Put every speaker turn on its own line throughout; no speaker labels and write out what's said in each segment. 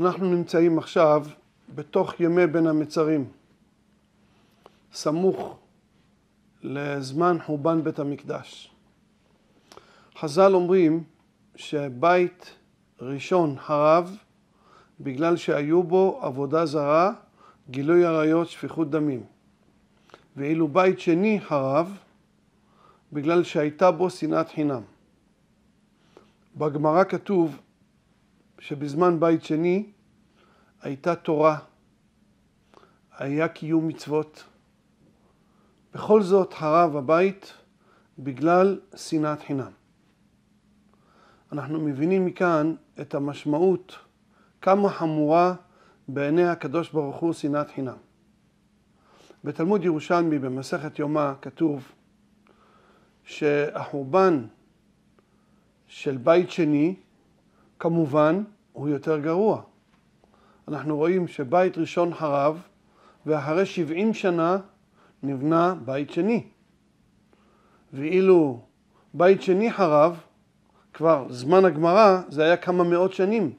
אנחנו נמצאים עכשיו בתוך ימי בין המצרים, סמוך לזמן חורבן בית המקדש. חז"ל אומרים שבית ראשון חרב בגלל שהיו בו עבודה זרה, גילוי עריות, שפיכות דמים. ואילו בית שני חרב בגלל שהייתה בו שנאת חינם. בגמרא כתוב שבזמן בית שני הייתה תורה, היה קיום מצוות. בכל זאת חרב הבית בגלל שנאת חינם. אנחנו מבינים מכאן את המשמעות, כמה חמורה בעיני הקדוש ברוך הוא שנאת חינם. בתלמוד ירושלמי במסכת יומא כתוב שהחורבן של בית שני, כמובן, הוא יותר גרוע. אנחנו רואים שבית ראשון חרב, ואחרי 70 שנה נבנה בית שני. ואילו בית שני חרב, כבר זמן הגמרא, זה היה כמה מאות שנים.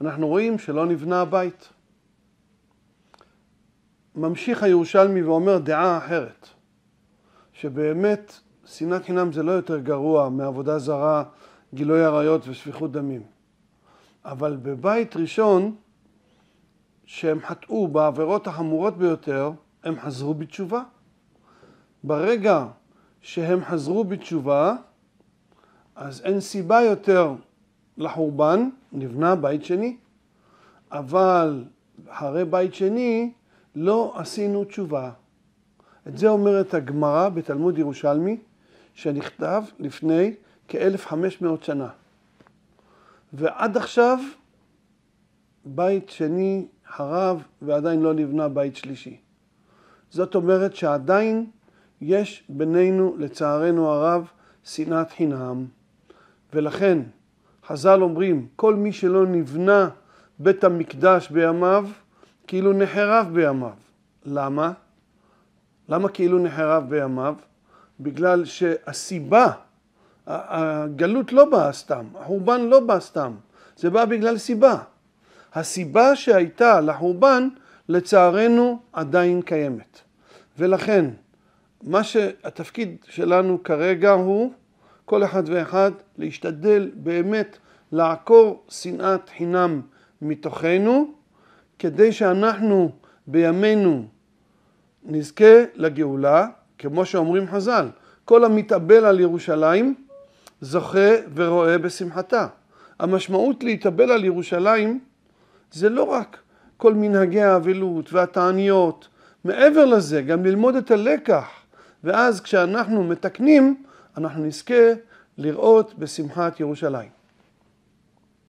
אנחנו רואים שלא נבנה הבית. ממשיך הירושלמי ואומר דעה אחרת, שבאמת שנאת חינם זה לא יותר גרוע מעבודה זרה, גילוי עריות ושפיכות דמים. אבל בבית ראשון, שהם חטאו בעבירות החמורות ביותר, הם חזרו בתשובה. ברגע שהם חזרו בתשובה, אז אין סיבה יותר לחורבן, נבנה בית שני. אבל אחרי בית שני לא עשינו תשובה. את זה אומרת הגמרא בתלמוד ירושלמי, שנכתב לפני כ-1500 שנה. ועד עכשיו בית שני חרב ועדיין לא נבנה בית שלישי. זאת אומרת שעדיין יש בינינו, לצערנו הרב, שנאת חינם. ולכן חז"ל אומרים, כל מי שלא נבנה בית המקדש בימיו, כאילו נחרב בימיו. למה? למה כאילו נחרב בימיו? בגלל שהסיבה הגלות לא באה סתם, החורבן לא בא סתם, זה בא בגלל סיבה. הסיבה שהייתה לחורבן, לצערנו, עדיין קיימת. ולכן, מה שהתפקיד שלנו כרגע הוא, כל אחד ואחד, להשתדל באמת לעקור שנאת חינם מתוכנו, כדי שאנחנו בימינו נזכה לגאולה, כמו שאומרים חז"ל, כל המתאבל על ירושלים, זוכה ורואה בשמחתה. המשמעות להתאבל על ירושלים זה לא רק כל מנהגי האבלות והתעניות, מעבר לזה גם ללמוד את הלקח, ואז כשאנחנו מתקנים, אנחנו נזכה לראות בשמחת ירושלים.